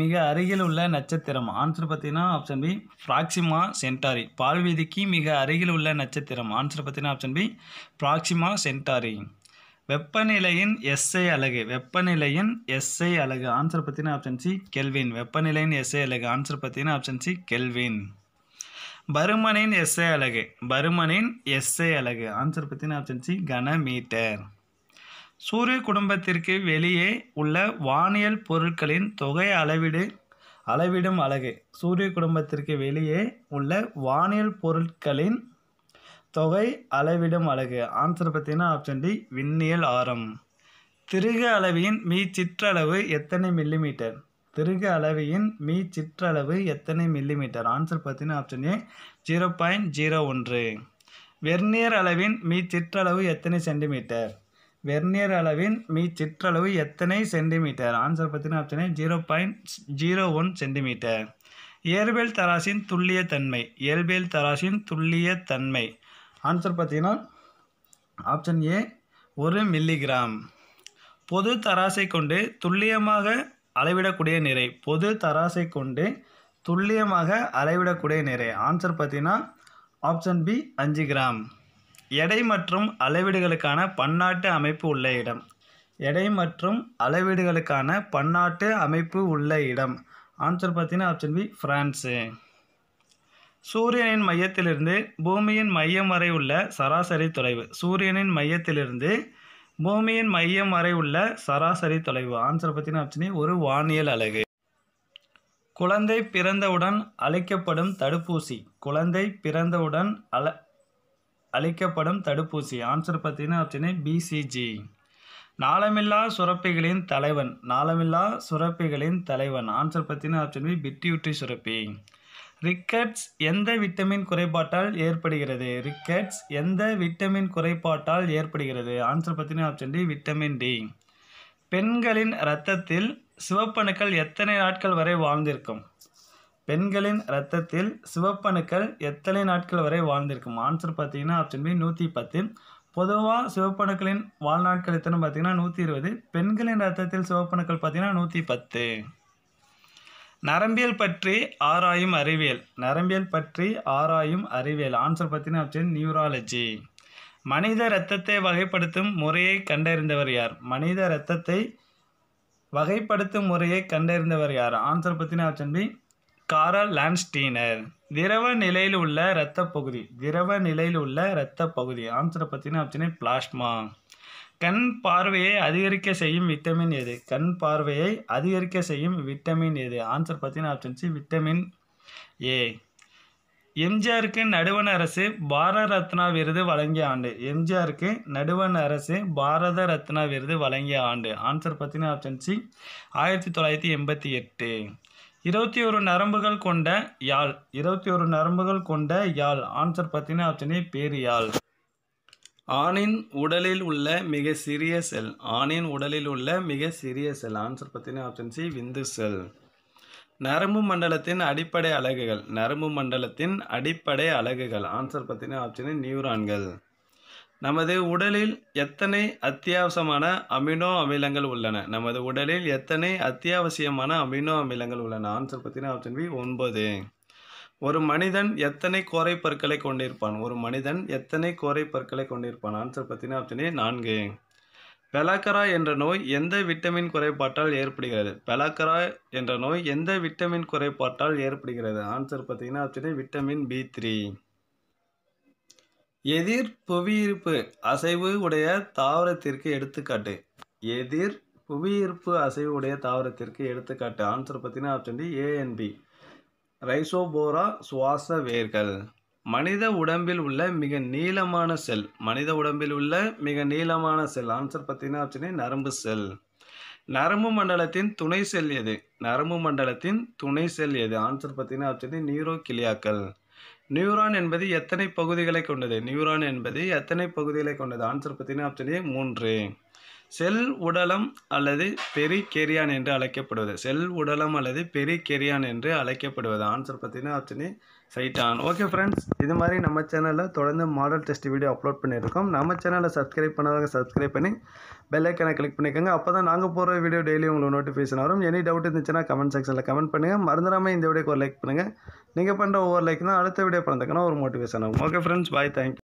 மிக அருகில் உள்ள நட்சத்திரம் ஆன்சர் பார்த்தீங்கன்னா ஆப்ஷன் பி ப்ராக்சிமா சென்டாரி பால்வீதிக்கு மிக அருகில் உள்ள நட்சத்திரம் ஆன்சர் பார்த்தீங்கன்னா ஆப்ஷன் பி ப்ராக்சிமா சென்டாரி வெப்பநிலையின் எஸ்ஐ அலகு வெப்பநிலையின் எஸ்ஐ அலகு ஆன்சர் பார்த்தீங்கன்னா ஆப்ஷன் சி கெல்வின் வெப்பநிலையின் எஸ்ஐ அலகு ஆன்சர் பார்த்தீங்கன்னா ஆப்ஷன் சி கெல்வின் பருமனின் எஸ்ஐ அலகு பருமனின் எஸ்ஐ அலகு ஆன்சர் பார்த்தீங்கன்னா ஆப்ஷன் சி கனமீட்டர் சூரிய குடும்பத்திற்கு வெளியே உள்ள வானியல் பொருட்களின் தொகை அளவிடு அளவிடும் அலகு சூரிய குடும்பத்திற்கு வெளியே உள்ள வானியல் பொருட்களின் தொகை அளவிடும் அலகு ஆன்சர் பார்த்தீங்கன்னா ஆப்ஷன் டி விண்ணியல் ஆரம் திருக அளவியின் மீ சிற்றளவு எத்தனை மில்லிமீட்டர் திருக அளவியின் மீ சிற்றளவு எத்தனை மில்லிமீட்டர் ஆன்சர் பார்த்தீங்கன்னா option A zero point zero ஒன்று வெர்னியர் அளவின் மீ சிற்றளவு எத்தனை சென்டிமீட்டர் வெர்னியர் அளவின் மீ சிற்றளவு எத்தனை சென்டிமீட்டர் ஆன்சர் பார்த்தீங்கன்னா option A zero point zero one centimetre இயற்பியல் தராசின் துல்லிய தன்மை இயல்பியல் தராசின் துல்லிய தன்மை ஆன்சர் பார்த்தீங்கன்னா ஆப்ஷன் ஏ ஒரு மில்லிகிராம் பொது தராசை கொண்டு துல்லியமாக அளவிடக்கூடிய நிறை பொது தராசை கொண்டு துல்லியமாக அளவிடக்கூடிய நிறை ஆன்சர் பார்த்தீங்கன்னா ஆப்ஷன் பி அஞ்சு கிராம் எடை மற்றும் அளவீடுகளுக்கான பன்னாட்டு அமைப்பு உள்ள இடம் எடை மற்றும் அளவீடுகளுக்கான பன்னாட்டு அமைப்பு உள்ள இடம் ஆன்சர் பார்த்தீங்கன்னா ஆப்ஷன் பி ஃப்ரான்ஸு சூரியனின் மையத்திலிருந்து பூமியின் மையம் வரை உள்ள சராசரி தொலைவு சூரியனின் மையத்திலிருந்து பூமியின் மையம் வரை உள்ள சராசரி தொலைவு ஆன்சர் பார்த்தீங்கன்னா ஆப்ஷன் ஒரு வானியல் அழகு குழந்தை பிறந்தவுடன் அழைக்கப்படும் தடுப்பூசி குழந்தை பிறந்தவுடன் அல அளிக்கப்படும் தடுப்பூசி ஆன்சர் பார்த்தீங்கன்னா ஆப்ஷனு பிசிஜி நாளமில்லா சுரப்பிகளின் தலைவன் நாளமில்லா சுரப்பிகளின் தலைவன் ஆன்சர் பார்த்தீங்கன்னா ஆப்ஷன் பி பிட்யூட்ரி சுரப்பி ரிக்கெட்ஸ் எந்த விட்டமின் குறைபாட்டால் ஏற்படுகிறது ரிக்கெட்ஸ் எந்த விட்டமின் குறைபாட்டால் ஏற்படுகிறது ஆன்சர் பார்த்தீங்கன்னா ஆப்ஷன் டி விட்டமின் டி பெண்களின் இரத்தத்தில் சிவப்பணுக்கள் எத்தனை நாட்கள் வரை வாழ்ந்திருக்கும் பெண்களின் ரத்தத்தில் சிவப்பணுக்கள் எத்தனை நாட்கள் வரை வாழ்ந்திருக்கும் ஆன்சர் பார்த்தீங்கன்னா ஆப்ஷன் பி நூற்றி பத்து பொதுவாக சிவப்பணுக்களின் வாழ்நாட்கள் எத்தனை பார்த்தீங்கன்னா நூற்றி இருபது பெண்களின் ரத்தத்தில் சிவப்பணுக்கள் பார்த்தீங்கன்னா நூற்றி பத்து நரம்பியல் பற்றி ஆராயும் அறிவியல் நரம்பியல் பற்றி ஆராயும் அறிவியல் ஆன்சர் பார்த்தீங்கன்னா ஆப்ஷன் நியூராலஜி மனித இரத்தத்தை வகைப்படுத்தும் முறையை கண்டறிந்தவர் யார் மனித இரத்தத்தை வகைப்படுத்தும் முறையை கண்டறிந்தவர் யார் ஆன்சர் பார்த்தீங்கன்னா ஆப்ஷன் பி காரா லான்ஸ்டீனர் திரவ நிலையில் உள்ள இரத்த பகுதி திரவ நிலையில் உள்ள இரத்த பகுதி ஆன்சரை பார்த்தீங்கன்னா ஆப்ஷன் பிளாஸ்மா கண் பார்வையை அதிகரிக்க செய்யும் விட்டமின் எது கண் பார்வையை அதிகரிக்க செய்யும் விட்டமின் எது ஆன்சர் பார்த்தீங்கன்னா ஆப்ஷன் சி விட்டமின் ஏ எம்ஜிஆருக்கு நடுவண் அரசு பாரத ரத்னா விருது வழங்கிய ஆண்டு எம்ஜிஆருக்கு நடுவண் அரசு பாரத ரத்னா விருது வழங்கிய ஆண்டு ஆன்சர் பார்த்தீங்கன்னா ஆப்ஷன் சி ஆயிரத்தி தொள்ளாயிரத்தி எண்பத்தி எட்டு இருபத்தி ஒரு நரம்புகள் கொண்ட யாழ் இருபத்தி ஒரு நரம்புகள் கொண்ட யாழ் ஆன்சர் பார்த்தீங்கன்னா ஆப்ஷனே பேர் யாழ் ஆணின் உடலில் உள்ள மிக சிறிய செல் ஆணின் உடலில் உள்ள மிக சிறிய செல் ஆன்சர் பார்த்தீங்கன்னா ஆப்ஷன் சி விந்து செல் நரம்பு மண்டலத்தின் அடிப்படை அலகுகள் நரம்பு மண்டலத்தின் அடிப்படை அலகுகள் ஆன்சர் பார்த்தீங்கன்னா ஆப்ஷன் நியூரான்கள் நமது உடலில் எத்தனை அத்தியாவசியமான அமினோ அமிலங்கள் உள்ளன நமது உடலில் எத்தனை அத்தியாவசியமான அமினோ அமிலங்கள் உள்ளன ஆன்சர் பார்த்தீங்கன்னா ஆப்ஷன் பி ஒன்பது ஒரு மனிதன் எத்தனை கோரை பொருட்களை கொண்டிருப்பான் ஒரு மனிதன் எத்தனை கோரை பொருட்களை கொண்டிருப்பான் ஆன்சர் பார்த்தீங்கன்னா ஆப்ஷன் ஏ நான்கு பெலாக்கரா என்ற நோய் எந்த விட்டமின் குறைபாட்டால் ஏற்படுகிறது பெலாக்கரா என்ற நோய் எந்த விட்டமின் குறைபாட்டால் ஏற்படுகிறது ஆன்சர் பார்த்தீங்கன்னா ஆப்ஷன் விட்டமின் பி த்ரீ எதிர் புவியீர்ப்பு அசைவு உடைய தாவரத்திற்கு எடுத்துக்காட்டு எதிர் புவியீர்ப்பு அசைவு உடைய தாவரத்திற்கு எடுத்துக்காட்டு ஆன்சர் பார்த்தீங்கன்னா ஆப்ஷன் டி ஏஎன்பி ரைசோபோரா சுவாச வேர்கள் மனித உடம்பில் உள்ள மிக நீளமான செல் மனித உடம்பில் உள்ள மிக நீளமான செல் ஆன்சர் பார்த்தீங்கன்னா ஆப்ஷன் நரம்பு செல் நரம்பு மண்டலத்தின் துணை செல் எது நரம்பு மண்டலத்தின் துணை செல் எது ஆன்சர் பார்த்தீங்கன்னா ஆப்ஷன் நீரோ கிளியாக்கள் நியூரான் என்பது எத்தனை பகுதிகளை கொண்டது நியூரான் என்பது எத்தனை பகுதிகளை கொண்டது ஆன்சர் பார்த்தீங்கன்னா ஆப்ஷன் ஏ மூன்று செல் உடலம் அல்லது பெரி கெரியான் என்று அழைக்கப்படுவது செல் உடலம் அல்லது பெரி கெரியான் என்று அழைக்கப்படுவது ஆன்சர் பார்த்தீங்கன்னா ஆப்ஷனே சைட்டான் ஓகே ஃப்ரெண்ட்ஸ் இது மாதிரி நம்ம சேனலில் தொடர்ந்து மாடல் டெஸ்ட் வீடியோ அப்லோட் பண்ணியிருக்கோம் நம்ம சேனலை சப்ஸ்கிரைப் பண்ணாதவங்க சப்ஸ்கிரைப் பண்ணி பெல்லைக்கனை கிளிக் பண்ணிக்கோங்க அப்போ தான் நாங்கள் போகிற வீடியோ டெய்லி உங்களுக்கு நோட்டிஃபிகேஷன் வரும் எனி டவுட் இருந்துச்சுன்னா கமெண்ட் செக்ஷனில் கமெண்ட் பண்ணுங்கள் மறந்துடாமல் இந்த வீடியோக்கு ஒரு லைக் பண்ணுங்கள் நீங்கள் பண்ணுற ஒவ்வொரு லைக் தான் அடுத்த வீடியோ பண்ணுறதுக்குன்னா ஒரு மோட்டிவேஷன் ஆகும் ஓகே ஃப்ரெண்ட்ஸ் பாய் தேங்க்யூ